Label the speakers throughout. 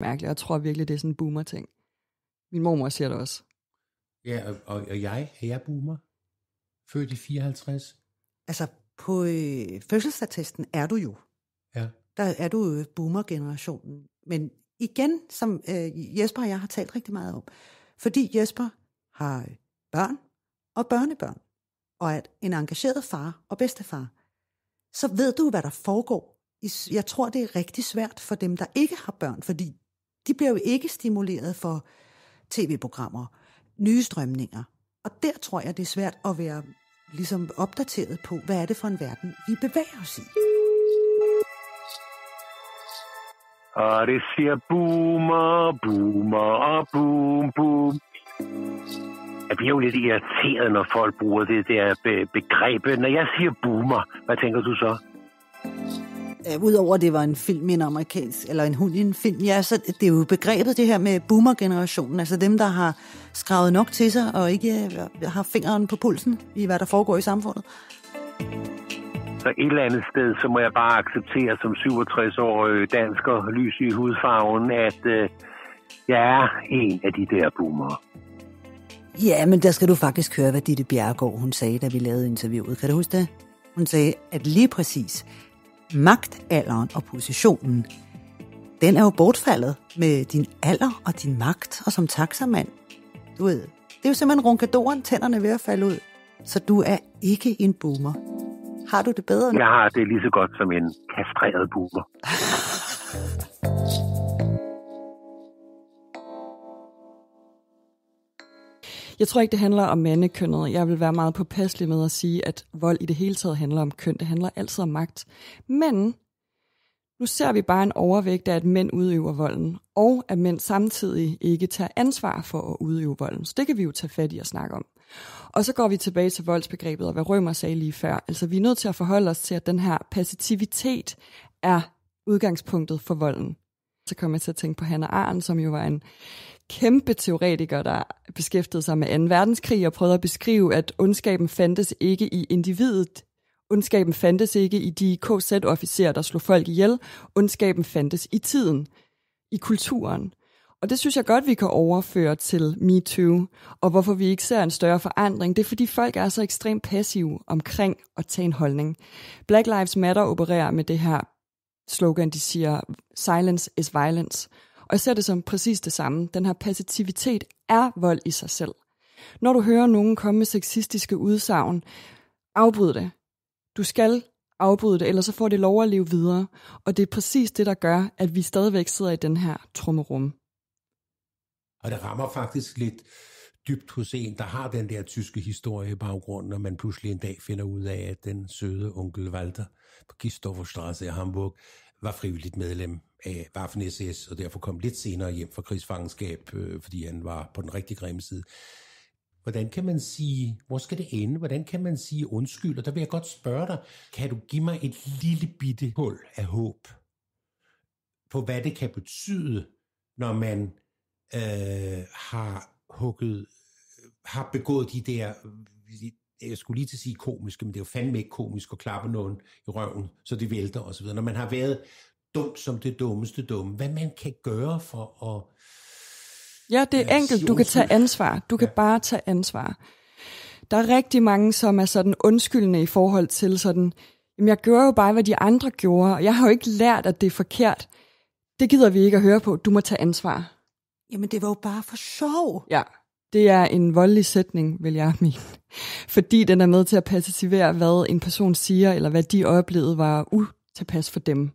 Speaker 1: mærkeligt, jeg tror virkelig, det er sådan en boomer-ting. Min mormor siger det også.
Speaker 2: Ja, og, og, og jeg, er jeg
Speaker 1: boomer? Født i 54? Altså, på øh,
Speaker 3: fødselsattesten er du jo. Ja. Der er du jo boomer-generationen. Men igen, som øh, Jesper og jeg har talt rigtig meget om, fordi Jesper har øh, børn og børnebørn, og at en engageret far og bedstefar, så ved du, hvad der foregår. Jeg tror, det er rigtig svært for dem, der ikke har børn, fordi de bliver jo ikke stimuleret for tv-programmer, nye strømninger. Og der tror jeg, det er svært at være ligesom opdateret på, hvad er det for en verden, vi bevæger
Speaker 2: os i. Og det siger boomer, boomer og boom, boom. Jeg bliver jo lidt irriteret, når folk bruger det der begreb. Når jeg siger boomer, hvad tænker du så?
Speaker 3: øh, udover at det var en film i en amerikansk, eller en hund i en film, ja, så det er jo begrebet det her med boomer-generationen, altså dem, der har skravet nok til sig, og ikke øh, har fingeren på pulsen i, hvad der foregår i samfundet.
Speaker 2: Så et eller andet sted, så må jeg bare acceptere som 67-årig dansker, lys i hudfarven, at øh, jeg er en af de der boomer.
Speaker 3: Ja, men der skal du faktisk høre, hvad Ditte Bjergård, hun sagde, da vi lavede interviewet. Kan du huske det? Hun sagde, at lige præcis magtalderen og positionen. Den er jo bortfaldet med din alder og din magt, og som taxamand. Du ved, det er jo simpelthen runkadoren, tænderne ved at falde ud. Så du er ikke en boomer. Har du det bedre? Nu? Jeg
Speaker 2: har det lige så godt som en kastreret boomer.
Speaker 1: Jeg tror ikke, det handler om mandekønnet. Jeg vil være meget påpasselig med at sige, at vold i det hele taget handler om køn. Det handler altid om magt. Men nu ser vi bare en overvægt af, at mænd udøver volden, og at mænd samtidig ikke tager ansvar for at udøve volden. Så det kan vi jo tage fat i og snakke om. Og så går vi tilbage til voldsbegrebet, og hvad Rømer sagde lige før. Altså, vi er nødt til at forholde os til, at den her passivitet er udgangspunktet for volden. Så kommer jeg til at tænke på Hannah Arendt, som jo var en kæmpe teoretikere, der beskæftigede sig med 2. verdenskrig og prøvede at beskrive, at ondskaben fandtes ikke i individet. Ondskaben fandtes ikke i de KZ-officerer, der slog folk ihjel. Ondskaben fandtes i tiden, i kulturen. Og det synes jeg godt, vi kan overføre til MeToo, og hvorfor vi ikke ser en større forandring, det er fordi folk er så ekstremt passive omkring at tage en holdning. Black Lives Matter opererer med det her slogan, de siger, silence is violence, og jeg ser det som præcis det samme. Den her passivitet er vold i sig selv. Når du hører nogen komme med sexistiske udsagn, afbryd det. Du skal afbryde det, eller så får det lov at leve videre. Og det er præcis det, der gør, at vi stadigvæk sidder i den her trummerum.
Speaker 2: Og det rammer faktisk lidt dybt hos en, der har den der tyske historie i baggrunden, når man pludselig en dag finder ud af, at den søde onkel Walter på Gistofferstrasse i Hamburg var frivilligt medlem af Waffen-SS, og derfor kom lidt senere hjem fra krigsfangenskab, øh, fordi han var på den rigtig grimme side. Hvordan kan man sige, hvor skal det ende? Hvordan kan man sige undskyld? Og der vil jeg godt spørge dig, kan du give mig et lille bitte hul af håb på, hvad det kan betyde, når man øh, har hugget, har begået de der, jeg skulle lige til at sige komiske, men det er jo fandme ikke komisk at klappe nogen i røven, så det vælter osv. Når man har været dum som det dummeste dumme. Hvad man kan gøre for at...
Speaker 1: Ja, det er ja, enkelt. Du kan tage ansvar. Du kan ja. bare tage ansvar. Der er rigtig mange, som er sådan undskyldende i forhold til sådan, jamen jeg gjorde jo bare, hvad de andre gjorde, og jeg har jo ikke lært, at det er forkert. Det gider vi ikke at høre på. Du må tage ansvar.
Speaker 3: Jamen det var jo bare for sjov. Ja,
Speaker 1: det er en voldelig sætning, vil jeg mene. Fordi den er med til at passivere, hvad en person siger, eller hvad de oplevede var utilpas for dem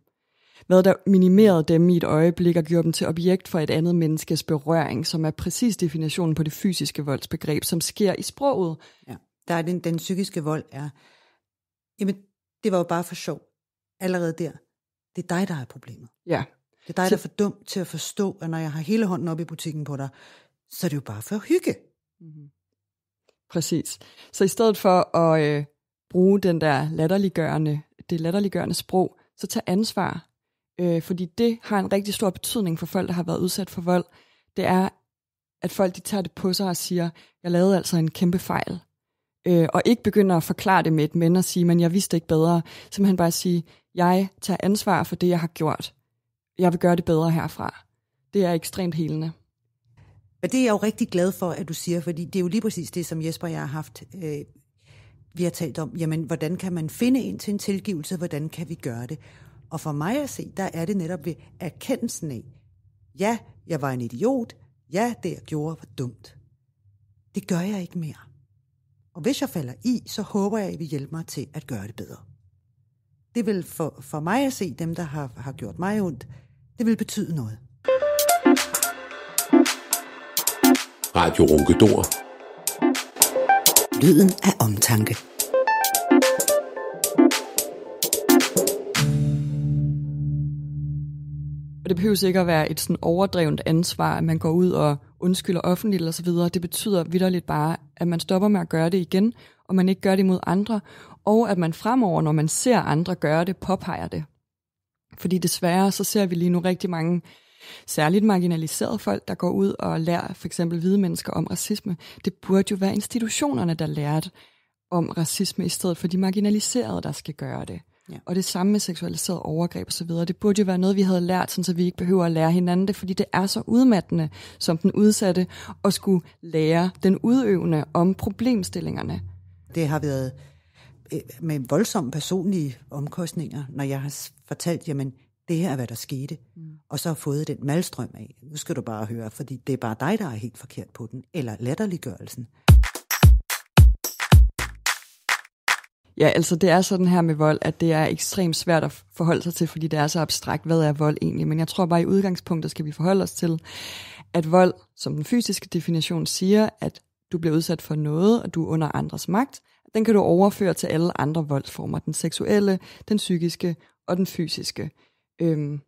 Speaker 1: hvad der minimerede dem i et øjeblik og gjorde dem til objekt for et andet menneskes berøring, som er præcis definitionen på det fysiske voldsbegreb, som sker i sproget. Ja, der er den, den psykiske vold er, jamen det var jo bare for sjov.
Speaker 3: Allerede der. Det er dig, der er problemet. Ja. Det er dig, der er for dum til at forstå, at
Speaker 1: når jeg har hele hånden op i butikken på dig, så er det jo bare for hygge. Mm-hmm. Præcis. Så i stedet for at øh, bruge den der latterliggørende, det latterliggørende sprog, så tag ansvar øh, fordi det har en rigtig stor betydning for folk, der har været udsat for vold, det er, at folk de tager det på sig og siger, jeg lavede altså en kæmpe fejl. Øh, og ikke begynder at forklare det med et men og sige, men jeg vidste ikke bedre. Simpelthen bare sige, jeg tager ansvar for det, jeg har gjort. Jeg vil gøre det bedre herfra. Det
Speaker 3: er ekstremt helende. Og det er jeg jo rigtig glad for, at du siger, fordi det er jo lige præcis det, som Jesper og jeg har haft. Øh, vi har talt om, jamen, hvordan kan man finde ind til en tilgivelse, hvordan kan vi gøre det? Og for mig at se, der er det netop ved erkendelsen af, ja, jeg var en idiot, ja, det jeg gjorde var dumt. Det gør jeg ikke mere. Og hvis jeg falder i, så håber jeg, at I vil hjælpe mig til at gøre det bedre. Det vil for, for mig at se dem, der har, har gjort mig ondt, det vil betyde noget.
Speaker 2: Radio Runkedor.
Speaker 3: Lyden af omtanke.
Speaker 1: det behøves ikke at være et sådan overdrevent ansvar, at man går ud og undskylder offentligt eller så videre. Det betyder vidderligt bare, at man stopper med at gøre det igen, og man ikke gør det mod andre, og at man fremover, når man ser andre gøre det, påpeger det. Fordi desværre så ser vi lige nu rigtig mange særligt marginaliserede folk, der går ud og lærer for eksempel hvide mennesker om racisme. Det burde jo være institutionerne, der lærte om racisme, i stedet for de marginaliserede, der skal gøre det. Ja. Og det samme med seksualiseret overgreb osv. Det burde jo være noget, vi havde lært, så vi ikke behøver at lære hinanden det, fordi det er så udmattende som den udsatte at skulle lære den udøvende om problemstillingerne.
Speaker 3: Det har været øh, med voldsomme personlige omkostninger, når jeg har fortalt, jamen, det her er, hvad der skete, mm. og så har fået den malstrøm af, nu skal du bare høre, fordi det er bare dig, der er helt forkert på den, eller latterliggørelsen. Mm.
Speaker 1: Ja, altså det er sådan her med vold, at det er ekstremt svært at forholde sig til, fordi det er så abstrakt, hvad er vold egentlig. Men jeg tror bare, at i udgangspunktet skal vi forholde os til, at vold, som den fysiske definition siger, at du bliver udsat for noget, og du er under andres magt, den kan du overføre til alle andre voldsformer, den seksuelle, den psykiske og den fysiske. Øhm,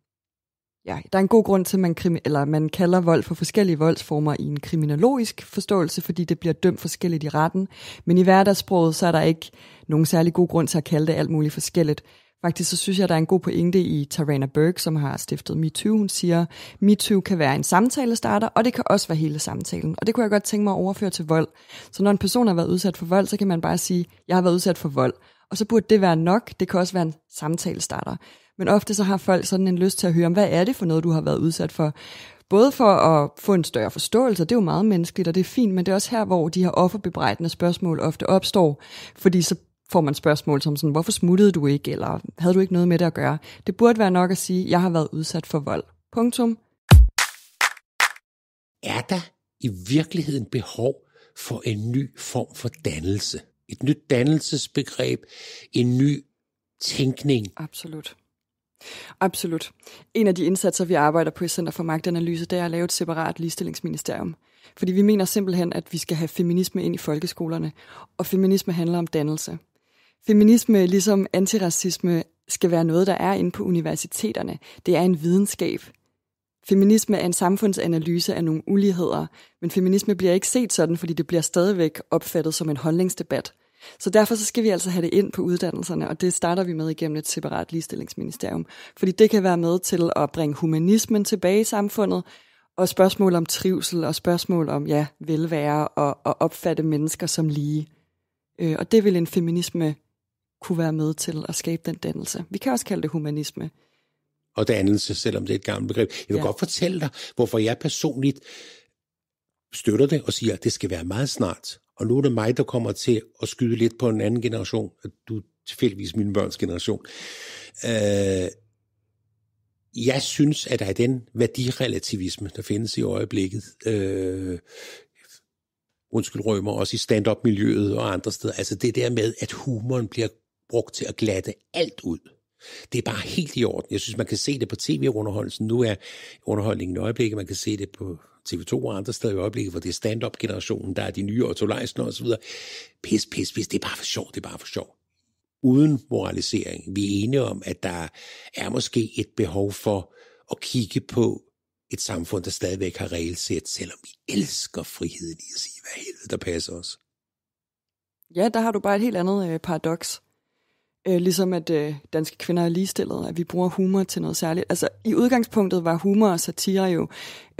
Speaker 1: Ja, der er en god grund til, at man, krimi- eller man kalder vold for forskellige voldsformer i en kriminologisk forståelse, fordi det bliver dømt forskelligt i retten. Men i hverdagssproget, så er der ikke nogen særlig god grund til at kalde det alt muligt forskelligt. Faktisk så synes jeg, der er en god pointe i Tarana Burke, som har stiftet MeToo. Hun siger, MeToo kan være en samtale starter, og det kan også være hele samtalen. Og det kunne jeg godt tænke mig at overføre til vold. Så når en person har været udsat for vold, så kan man bare sige, jeg har været udsat for vold. Og så burde det være nok. Det kan også være en samtale starter. Men ofte så har folk sådan en lyst til at høre, hvad er det for noget, du har været udsat for? Både for at få en større forståelse, det er jo meget menneskeligt, og det er fint, men det er også her, hvor de her offerbebrejdende spørgsmål ofte opstår, fordi så får man spørgsmål som sådan, hvorfor smuttede du ikke, eller havde du ikke noget med det at gøre? Det burde være nok at sige, jeg har været udsat for vold. Punktum.
Speaker 2: Er der i virkeligheden behov for en ny form for dannelse? Et nyt dannelsesbegreb, en ny tænkning. Absolut.
Speaker 1: Absolut. En af de indsatser, vi arbejder på i Center for Magtanalyse, det er at lave et separat ligestillingsministerium. Fordi vi mener simpelthen, at vi skal have feminisme ind i folkeskolerne, og feminisme handler om dannelse. Feminisme, ligesom antiracisme, skal være noget, der er inde på universiteterne. Det er en videnskab. Feminisme er en samfundsanalyse af nogle uligheder, men feminisme bliver ikke set sådan, fordi det bliver stadigvæk opfattet som en holdningsdebat – så derfor så skal vi altså have det ind på uddannelserne, og det starter vi med igennem et separat ligestillingsministerium. Fordi det kan være med til at bringe humanismen tilbage i samfundet, og spørgsmål om trivsel, og spørgsmål om ja, velvære, og, og opfatte mennesker som lige. Øh, og det vil en feminisme kunne være med til at skabe den dannelse. Vi kan også kalde det humanisme.
Speaker 2: Og dannelse, selvom det er et gammelt begreb. Jeg vil ja. godt fortælle dig, hvorfor jeg personligt støtter det og siger, at det skal være meget snart. Og nu er det mig, der kommer til at skyde lidt på en anden generation, at du tilfældigvis min børns generation. Øh, jeg synes, at der er den værdirelativisme, der findes i øjeblikket, øh, undskyld rømmer, også i stand-up-miljøet og andre steder. Altså det der med, at humoren bliver brugt til at glatte alt ud. Det er bare helt i orden. Jeg synes, man kan se det på tv-underholdelsen. Nu er underholdningen i øjeblikket, man kan se det på TV2 og andre steder i øjeblikket, hvor det er stand-up-generationen, der er de nye Otto Leisner videre. Pis, pis, pis, det er bare for sjov, det er bare for sjov. Uden moralisering. Vi er enige om, at der er måske et behov for at kigge på et samfund, der stadigvæk har regelsæt, selvom vi elsker friheden i at sige, hvad helvede der passer os.
Speaker 1: Ja, der har du bare et helt andet øh, paradoks. Øh, ligesom at øh, danske kvinder er ligestillede, at vi bruger humor til noget særligt. Altså i udgangspunktet var humor og satire jo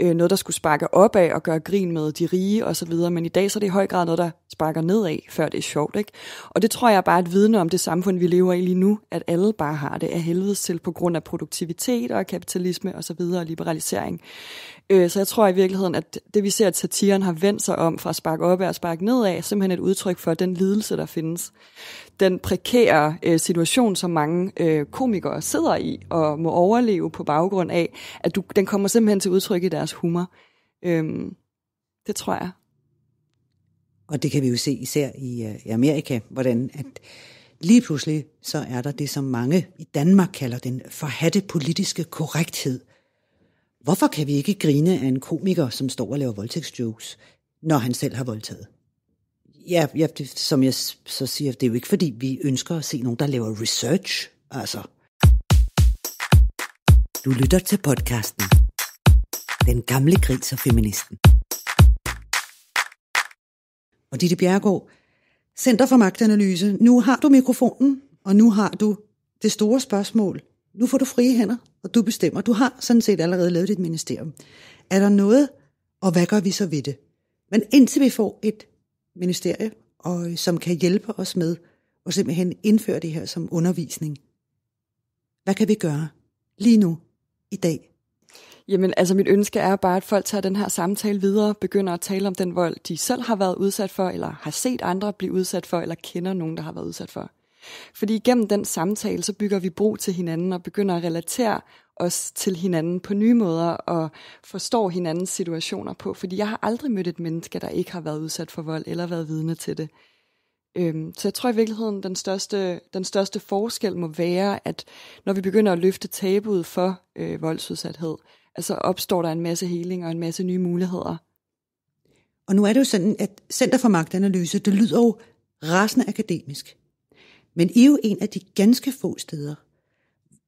Speaker 1: øh, noget, der skulle sparke op af og gøre grin med de rige osv., men i dag så er det i høj grad noget, der sparker nedad, før det er sjovt. Ikke? Og det tror jeg bare er et vidne om det samfund, vi lever i lige nu, at alle bare har det af helvede til på grund af produktivitet og kapitalisme osv. og liberalisering. Øh, så jeg tror i virkeligheden, at det vi ser, at satiren har vendt sig om fra at sparke op og sparke nedad, er simpelthen et udtryk for den lidelse, der findes. Den prekære øh, situation, som mange øh, komikere sidder i og må overleve på baggrund af, at du, den kommer simpelthen til udtryk i deres humor. Øhm, det tror jeg.
Speaker 3: Og det kan vi jo se især i, øh, i Amerika, hvordan at lige pludselig så er der det, som mange i Danmark kalder den forhatte politiske korrekthed, Hvorfor kan vi ikke grine af en komiker, som står og laver voldtægtsjokes, når han selv har voldtaget? Ja, ja det, som jeg så siger, det er jo ikke fordi, vi ønsker at se nogen, der laver research, altså. Du lytter til podcasten Den gamle gris og feministen. Og Ditte Bjergård, Center for Magtanalyse, nu har du mikrofonen, og nu har du det store spørgsmål nu får du frie hænder, og du bestemmer. Du har sådan set allerede lavet dit ministerium. Er der noget, og hvad gør vi så ved det? Men indtil vi får et ministerie, og, øh, som kan hjælpe os med at simpelthen indføre det her som undervisning, hvad kan vi gøre lige nu, i
Speaker 1: dag, Jamen, altså mit ønske er bare, at folk tager den her samtale videre, begynder at tale om den vold, de selv har været udsat for, eller har set andre blive udsat for, eller kender nogen, der har været udsat for. Fordi igennem den samtale, så bygger vi bro til hinanden og begynder at relatere os til hinanden på nye måder og forstår hinandens situationer på. Fordi jeg har aldrig mødt et menneske, der ikke har været udsat for vold eller været vidne til det. Øhm, så jeg tror i virkeligheden, den største, den største forskel må være, at når vi begynder at løfte tabuet for øh, voldsudsathed, altså opstår der en masse heling og en masse nye muligheder.
Speaker 3: Og nu er det jo sådan, at Center for Magtanalyse, det lyder jo rasende akademisk. Men I er jo en af de ganske få steder,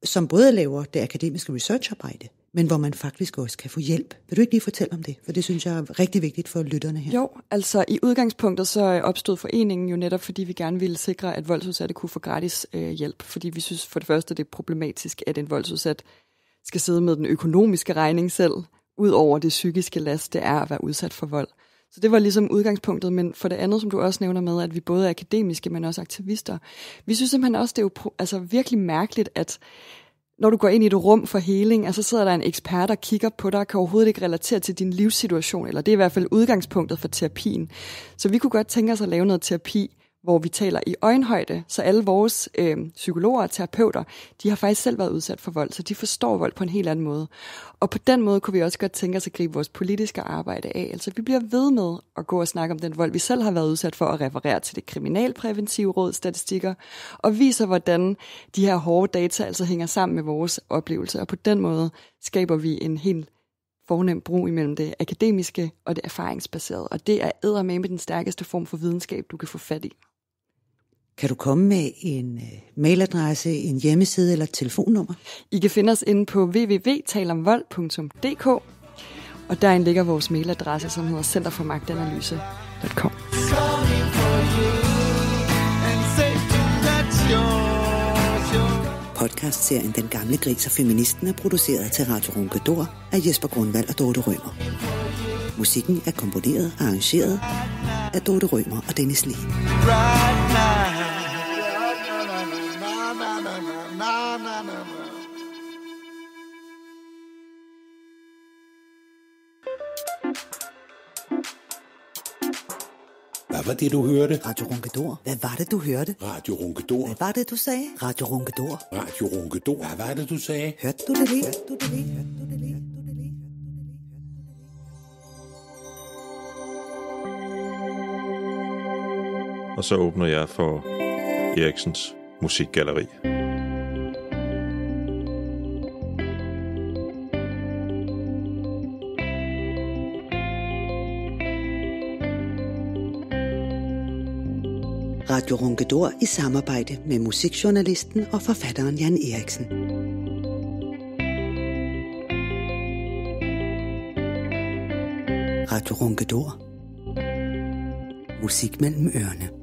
Speaker 3: som både laver det akademiske researcharbejde, men hvor man faktisk også kan få hjælp. Vil du ikke lige fortælle om det? For det synes jeg er rigtig vigtigt for lytterne her.
Speaker 1: Jo, altså i udgangspunktet så opstod foreningen jo netop, fordi vi gerne ville sikre, at voldsudsatte kunne få gratis øh, hjælp. Fordi vi synes for det første, det er problematisk, at en voldsudsat skal sidde med den økonomiske regning selv, ud over det psykiske last, det er at være udsat for vold. Så det var ligesom udgangspunktet, men for det andet, som du også nævner med, at vi både er akademiske, men også aktivister. Vi synes simpelthen også, det er jo altså virkelig mærkeligt, at når du går ind i et rum for og altså sidder der en ekspert og kigger på dig, og kan overhovedet ikke relatere til din livssituation, eller det er i hvert fald udgangspunktet for terapien. Så vi kunne godt tænke os at lave noget terapi, hvor vi taler i øjenhøjde, så alle vores øh, psykologer og terapeuter, de har faktisk selv været udsat for vold, så de forstår vold på en helt anden måde. Og på den måde kunne vi også godt tænke os at gribe vores politiske arbejde af. Altså vi bliver ved med at gå og snakke om den vold, vi selv har været udsat for, og referere til det kriminalpræventive råd statistikker, og viser, hvordan de her hårde data altså hænger sammen med vores oplevelse. Og på den måde skaber vi en helt fornem brug imellem det akademiske og det erfaringsbaserede, og det er med den stærkeste form for videnskab, du kan få fat i.
Speaker 3: Kan du komme med en øh, mailadresse, en hjemmeside eller et telefonnummer?
Speaker 1: I kan finde os inde på www.talomvold.dk og derinde ligger vores mailadresse, som hedder centerformagtanalyse.com.
Speaker 3: Podcastserien Den Gamle Gris og Feministen er produceret til Radio Runkador af Jesper Grundvald og Dorte Rømer. Musikken er komponeret og arrangeret af Dorte Rømer og Dennis Lee. Right now.
Speaker 2: Hvad var det, du hørte?
Speaker 3: Radio Runkedor. Hvad var det, du hørte? Radio Runkedor. Hvad var det, du sagde? Radio Runkedor.
Speaker 2: Radio Runkedor. Hvad var det, du sagde? Hørte du det lige? Hørte du det lige? Hørte du det lige?
Speaker 3: Og så åbner jeg for Eriksens musikgalleri. Radio Ronkedor i samarbejde med musikjournalisten og forfatteren Jan Eriksen. Radio Ronkedor. Musik mellem ørerne.